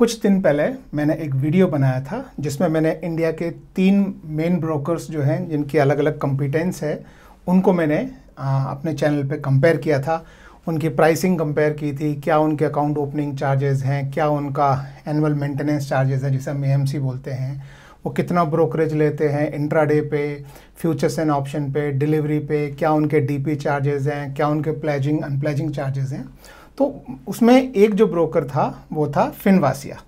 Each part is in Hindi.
कुछ दिन पहले मैंने एक वीडियो बनाया था जिसमें मैंने इंडिया के तीन मेन ब्रोकर्स जो हैं जिनकी अलग अलग कॉम्पिटेंस है उनको मैंने आ, अपने चैनल पे कंपेयर किया था उनकी प्राइसिंग कंपेयर की थी क्या उनके अकाउंट ओपनिंग चार्जेस हैं क्या उनका एनुअल मेंटेनेंस चार्जेस हैं जिसे हम ए बोलते हैं वो कितना ब्रोकरेज लेते हैं इंट्राडे पे फ्यूचर्स एंड ऑप्शन पे डिलीवरी पे क्या उनके डीपी चार्जेस हैं क्या उनके प्लेजिंग अनप्लेजिंग चार्जेस हैं तो उसमें एक जो ब्रोकर था वो था फिनवासिया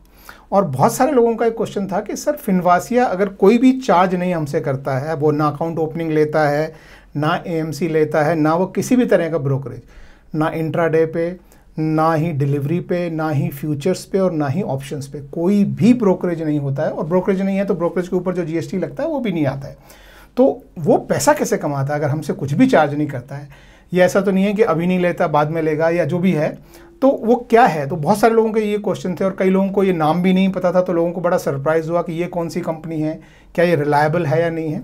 और बहुत सारे लोगों का एक क्वेश्चन था कि सर फिनवासिया अगर कोई भी चार्ज नहीं हमसे करता है वो ना अकाउंट ओपनिंग लेता है ना ए लेता है ना वो किसी भी तरह का ब्रोकरेज ना इंट्राडे पे ना ही डिलीवरी पे ना ही फ्यूचर्स पे और ना ही ऑप्शंस पे कोई भी ब्रोकरेज नहीं होता है और ब्रोकरेज नहीं है तो ब्रोकरेज के ऊपर जो जीएसटी लगता है वो भी नहीं आता है तो वो पैसा कैसे कमाता है अगर हमसे कुछ भी चार्ज नहीं करता है ये ऐसा तो नहीं है कि अभी नहीं लेता बाद में लेगा या जो भी है तो वो क्या है तो बहुत सारे लोगों के ये क्वेश्चन थे और कई लोगों को ये नाम भी नहीं पता था तो लोगों को बड़ा सरप्राइज़ हुआ कि ये कौन सी कंपनी है क्या ये रिलायबल है या नहीं है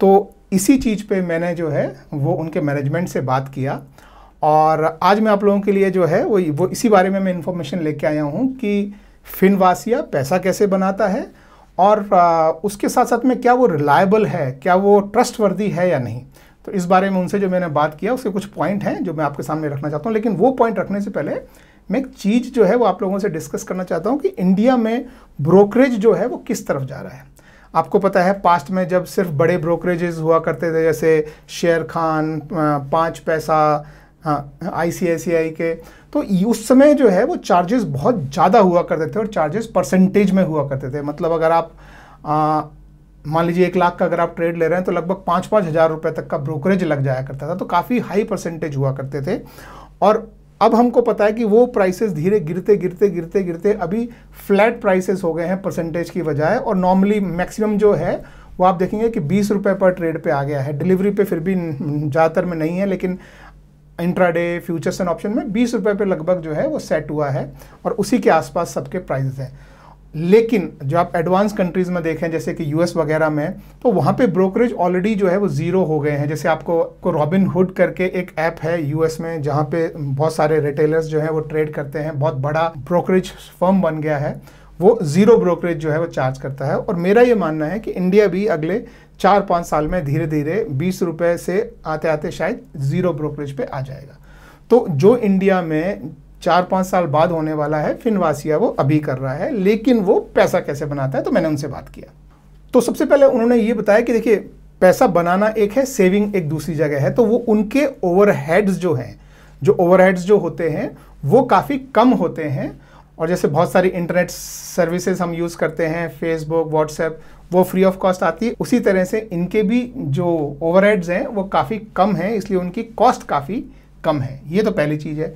तो इसी चीज़ पे मैंने जो है वो उनके मैनेजमेंट से बात किया और आज मैं आप लोगों के लिए जो है वो वो इसी बारे में मैं इन्फॉर्मेशन लेके आया हूँ कि फिनवासिया पैसा कैसे बनाता है और उसके साथ साथ में क्या वो रिलायबल है क्या वो ट्रस्टवर्दी है या नहीं तो इस बारे में उनसे जो मैंने बात किया उसके कुछ पॉइंट हैं जो मैं आपके सामने रखना चाहता हूँ लेकिन वो पॉइंट रखने से पहले मैं एक चीज़ जो है वो आप लोगों से डिस्कस करना चाहता हूँ कि इंडिया में ब्रोकरेज जो है वो किस तरफ जा रहा है आपको पता है पास्ट में जब सिर्फ बड़े ब्रोकरेजेस हुआ करते थे जैसे शेयर खान पाँच पैसा हाँ आई के तो उस समय जो है वो चार्जेस बहुत ज़्यादा हुआ करते थे और चार्जेस परसेंटेज में हुआ करते थे मतलब अगर आप मान लीजिए एक लाख का अगर आप ट्रेड ले रहे हैं तो लगभग पाँच पाँच हज़ार रुपये तक का ब्रोकरेज लग जाया करता था तो काफ़ी हाई परसेंटेज हुआ करते थे और अब हमको पता है कि वो प्राइसेस धीरे गिरते गिरते गिरते गिरते अभी फ्लैट प्राइसेस हो गए हैं परसेंटेज की बजाय और नॉर्मली मैक्सिमम जो है वो आप देखेंगे कि बीस रुपये पर ट्रेड पे आ गया है डिलीवरी पे फिर भी ज़्यादातर में नहीं है लेकिन इंट्राडे फ्यूचर्स एंड ऑप्शन में बीस रुपये पर लगभग जो है वो सेट हुआ है और उसी के आसपास सबके प्राइजेस हैं लेकिन जो आप एडवांस कंट्रीज़ में देखें जैसे कि यूएस वगैरह में तो वहां पे ब्रोकरेज ऑलरेडी जो है वो ज़ीरो हो गए हैं जैसे आपको को रॉबिन हुड करके एक ऐप है यूएस में जहाँ पे बहुत सारे रिटेलर्स जो है वो ट्रेड करते हैं बहुत बड़ा ब्रोकरेज फर्म बन गया है वो ज़ीरो ब्रोकरेज जो है वो चार्ज करता है और मेरा ये मानना है कि इंडिया भी अगले चार पाँच साल में धीरे धीरे बीस रुपये से आते आते शायद ज़ीरो ब्रोकरेज पर आ जाएगा तो जो इंडिया में चार पाँच साल बाद होने वाला है फिनवासिया वो अभी कर रहा है लेकिन वो पैसा कैसे बनाता है तो मैंने उनसे बात किया तो सबसे पहले उन्होंने ये बताया कि देखिए पैसा बनाना एक है सेविंग एक दूसरी जगह है तो वो उनके ओवरहेड्स जो हैं जो ओवरहेड्स जो होते हैं वो काफ़ी कम होते हैं और जैसे बहुत सारी इंटरनेट सर्विसेज हम यूज़ करते हैं फेसबुक व्हाट्सएप वो फ्री ऑफ कॉस्ट आती है उसी तरह से इनके भी जो ओवरहेड्स हैं वो काफ़ी कम हैं इसलिए उनकी कॉस्ट काफ़ी कम है ये तो पहली चीज़ है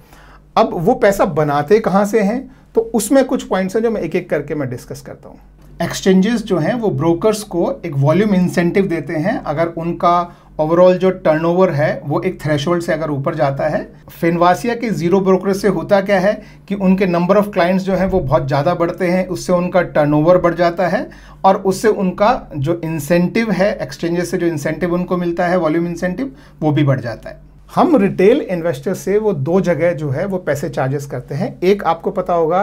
अब वो पैसा बनाते कहाँ से हैं तो उसमें कुछ पॉइंट्स हैं जो मैं एक एक करके मैं डिस्कस करता हूँ एक्सचेंजेस जो हैं वो ब्रोकर्स को एक वॉल्यूम इंसेंटिव देते हैं अगर उनका ओवरऑल जो टर्नओवर है वो एक थ्रेशोल्ड से अगर ऊपर जाता है फिनवासिया के जीरो ब्रोकर से होता क्या है कि उनके नंबर ऑफ क्लाइंट्स जो हैं वो बहुत ज़्यादा बढ़ते हैं उससे उनका टर्नओवर बढ़ जाता है और उससे उनका जो इंसेंटिव है एक्सचेंजेस से जो इंसेंटिव उनको मिलता है वॉल्यूम इंसेंटिव वो भी बढ़ जाता है हम रिटेल इन्वेस्टर से वो दो जगह जो है वो पैसे चार्जेस करते हैं एक आपको पता होगा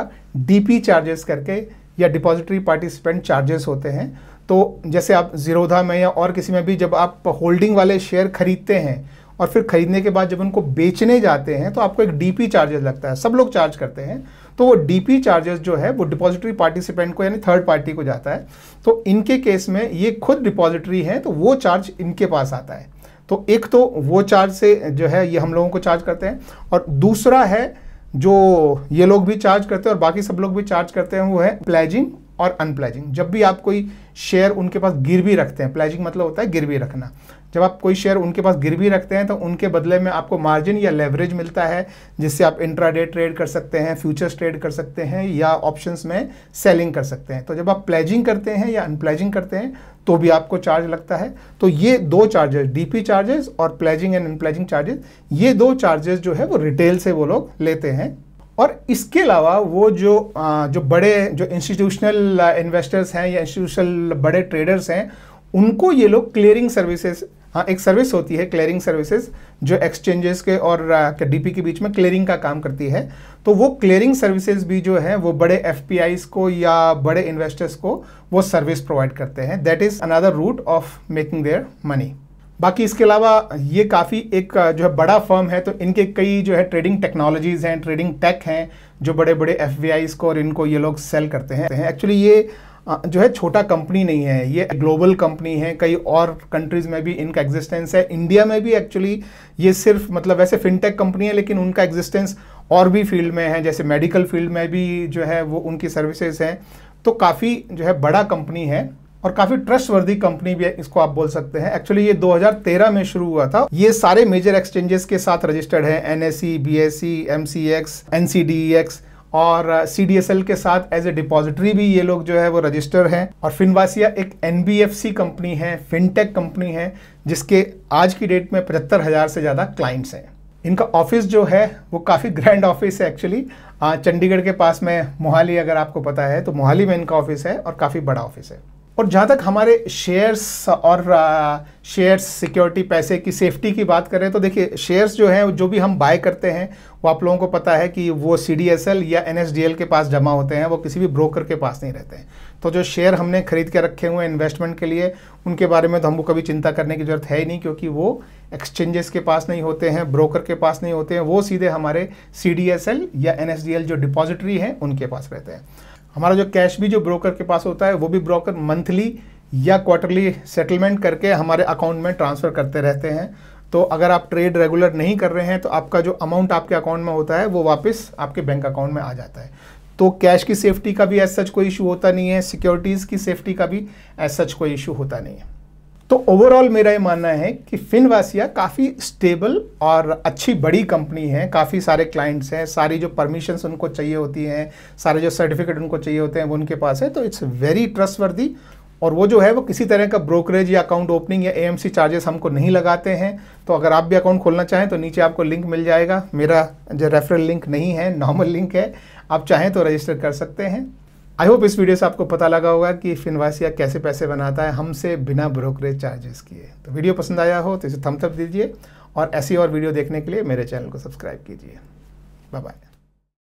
डीपी चार्जेस करके या डिपॉजिटरी पार्टिसिपेंट चार्जेस होते हैं तो जैसे आप जीरोधा में या और किसी में भी जब आप होल्डिंग वाले शेयर खरीदते हैं और फिर खरीदने के बाद जब उनको बेचने जाते हैं तो आपको एक डीपी चार्जेस लगता है सब लोग चार्ज करते हैं तो वो डीपी चार्जेस जो है वो डिपॉजिटरी पार्टिसिपेंट को यानी थर्ड पार्टी को जाता है तो इनके केस में ये खुद डिपॉजिटरी है तो वो चार्ज इनके पास आता है तो एक तो वो चार्ज से जो है ये हम लोगों को चार्ज करते हैं और दूसरा है जो ये लोग भी चार्ज करते हैं और बाकी सब लोग भी चार्ज करते हैं वो है प्लेजिंग और अनप्लेजिंग जब भी आप कोई शेयर उनके पास गिर भी रखते हैं प्लेजिंग मतलब होता है गिरवी रखना जब आप कोई शेयर उनके पास गिर भी रखते हैं तो उनके बदले में आपको मार्जिन या लेवरेज मिलता है जिससे आप इंट्राडे ट्रेड कर सकते हैं फ्यूचर्स ट्रेड कर सकते हैं या ऑप्शंस में सेलिंग कर सकते हैं तो जब आप प्लेजिंग करते हैं या अनप्लेजिंग करते हैं तो भी आपको चार्ज लगता है तो ये दो चार्जेस डीपी चार्जेस और प्लेजिंग एंड अनप्लेजिंग चार्जेस ये दो चार्जेस जो है वो रिटेल से वो लोग लेते हैं और इसके अलावा वो जो जो बड़े जो इंस्टीट्यूशनल इन्वेस्टर्स हैं या इंस्टीट्यूशनल बड़े ट्रेडर्स हैं उनको ये लोग क्लियरिंग सर्विसेज हाँ एक सर्विस होती है क्लियरिंग सर्विसेज जो एक्सचेंजेस के और डीपी के बीच में क्लियरिंग का काम करती है तो वो क्लियरिंग सर्विसेज भी जो है वो बड़े एफ को या बड़े इन्वेस्टर्स को वो सर्विस प्रोवाइड करते हैं that is another route of making their money बाकी इसके अलावा ये काफ़ी एक जो है बड़ा फर्म है तो इनके कई जो है ट्रेडिंग टेक्नोलॉजीज़ हैं ट्रेडिंग टेक हैं जो बड़े बड़े एफ को और इनको ये लोग सेल करते हैं एक्चुअली ये जो है छोटा कंपनी नहीं है ये ग्लोबल कंपनी है कई और कंट्रीज़ में भी इनका एग्जिस्टेंस है इंडिया में भी एक्चुअली ये सिर्फ मतलब वैसे फिनटेक कंपनी है लेकिन उनका एग्जिस्टेंस और भी फील्ड में है जैसे मेडिकल फील्ड में भी जो है वो उनकी सर्विसेज हैं तो काफ़ी जो है बड़ा कंपनी है और काफ़ी ट्रस्टवर्दी कंपनी भी है इसको आप बोल सकते हैं एक्चुअली ये 2013 में शुरू हुआ था ये सारे मेजर एक्सचेंजेस के साथ रजिस्टर्ड है N S C B S C M C X N C D X और सी uh, के साथ एज ए डिपॉजिटरी भी ये लोग जो है वो रजिस्टर हैं और फिनवासिया एक एन कंपनी है फिनटेक कंपनी है जिसके आज की डेट में पचहत्तर हज़ार से ज़्यादा क्लाइंट्स हैं इनका ऑफिस जो है वो काफ़ी ग्रैंड ऑफिस है एक्चुअली चंडीगढ़ के पास में मोहाली अगर आपको पता है तो मोहाली में इनका ऑफिस है और काफ़ी बड़ा ऑफिस है और जहाँ तक हमारे शेयर्स और शेयर्स सिक्योरिटी पैसे की सेफ्टी की बात करें तो देखिए शेयर्स जो हैं जो भी हम बाय करते हैं वो आप लोगों को पता है कि वो सी या एन के पास जमा होते हैं वो किसी भी ब्रोकर के पास नहीं रहते हैं तो जो शेयर हमने खरीद के रखे हुए हैं इन्वेस्टमेंट के लिए उनके बारे में तो हमको कभी चिंता करने की ज़रूरत है ही नहीं क्योंकि वो एक्सचेंजेस के पास नहीं होते हैं ब्रोकर के पास नहीं होते हैं वो सीधे हमारे सी या एन जो डिपॉजिटरी हैं उनके पास रहते हैं हमारा जो कैश भी जो ब्रोकर के पास होता है वो भी ब्रोकर मंथली या क्वार्टरली सेटलमेंट करके हमारे अकाउंट में ट्रांसफ़र करते रहते हैं तो अगर आप ट्रेड रेगुलर नहीं कर रहे हैं तो आपका जो अमाउंट आपके अकाउंट में होता है वो वापस आपके बैंक अकाउंट में आ जाता है तो कैश की सेफ्टी का भी एज सच कोई इशू होता नहीं है सिक्योरिटीज़ की सेफ्टी का भी एज सच कोई इशू होता नहीं है तो ओवरऑल मेरा ये मानना है कि फिनवासिया काफ़ी स्टेबल और अच्छी बड़ी कंपनी है काफ़ी सारे क्लाइंट्स हैं सारी जो परमिशंस उनको चाहिए होती हैं सारे जो सर्टिफिकेट उनको चाहिए होते हैं वो उनके पास है तो इट्स वेरी ट्रस्टवर्दी और वो जो है वो किसी तरह का ब्रोकरेज या अकाउंट ओपनिंग या एएमसी चार्जेस हमको नहीं लगाते हैं तो अगर आप भी अकाउंट खोलना चाहें तो नीचे आपको लिंक मिल जाएगा मेरा जो रेफरल लिंक नहीं है नॉर्मल लिंक है आप चाहें तो रजिस्टर कर सकते हैं आई होप इस वीडियो से आपको पता लगा होगा कि फिनवासिया कैसे पैसे बनाता है हमसे बिना ब्रोकरेज चार्जेस किए तो वीडियो पसंद आया हो तो इसे थम्सअप दीजिए और ऐसी और वीडियो देखने के लिए मेरे चैनल को सब्सक्राइब कीजिए बाय बाय